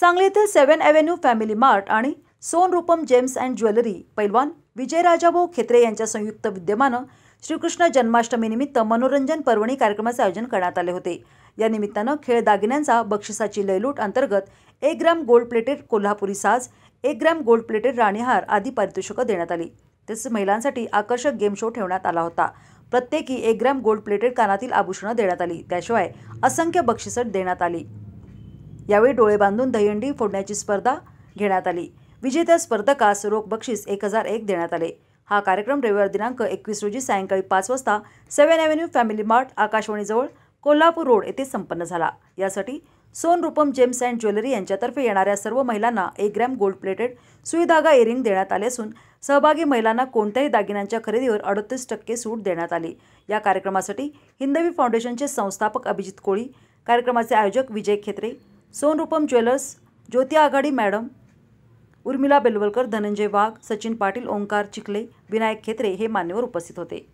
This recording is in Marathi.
सांगली येथील सेव्हन ॲव्हेन्यू फॅमिली मार्ट आणि सोन रूपम जेम्स अँड ज्वेलरी पैलवान विजयराजाभाऊ खेत्रे यांच्या संयुक्त विद्यमानं श्रीकृष्ण जन्माष्टमीनिमित्त मनोरंजन पर्वणी कार्यक्रमाचे आयोजन करण्यात आले होते या निमित्तानं खेळ दागिन्यांचा बक्षिसाची लयलूट अंतर्गत एक ग्रॅम गोल्ड प्लेटेड कोल्हापुरी साज एक ग्रॅम गोल्ड प्लेटेड राणीहार आदी पारितोषिकं देण्यात आली तसेच महिलांसाठी आकर्षक गेम शो ठेवण्यात आला होता प्रत्येकी एक ग्रॅम गोल्ड प्लेटेड कानातील आभूषणं देण्यात आली त्याशिवाय असंख्य बक्षिसं देण्यात आली यावेळी डोळे बांधून दहीहंडी फोडण्याची स्पर्धा घेण्यात आली विजेत्या स्पर्धकास रोख बक्षीस एक हजार एक देण्यात आले हा कार्यक्रम रविवार दिनांक एकवीस रोजी सायंकाळी पाच वाजता सेव्हन ॲव्हेन्यू फॅमिली मार्ट आकाशवाणीजवळ कोल्हापूर रोड येथे संपन्न झाला यासाठी सोन रुपम जेम्स अँड ज्वेलरी यांच्यातर्फे येणाऱ्या सर्व महिलांना एक ग्रॅम गोल्ड प्लेटेड सुईधागा इयरिंग देण्यात आले असून सहभागी महिलांना कोणत्याही दागिन्यांच्या खरेदीवर अडतीस टक्के सूट देण्यात आली या कार्यक्रमासाठी हिंदवी फाउंडेशनचे संस्थापक अभिजित कोळी कार्यक्रमाचे आयोजक विजय खेत्रे सोनरूपम ज्वेलर्स ज्योती आघाडी मॅडम उर्मिला बेलवलकर धनंजय वाघ सचिन पाटील ओंकार चिखले विनायक खेत्रे हे मान्यवर उपस्थित होते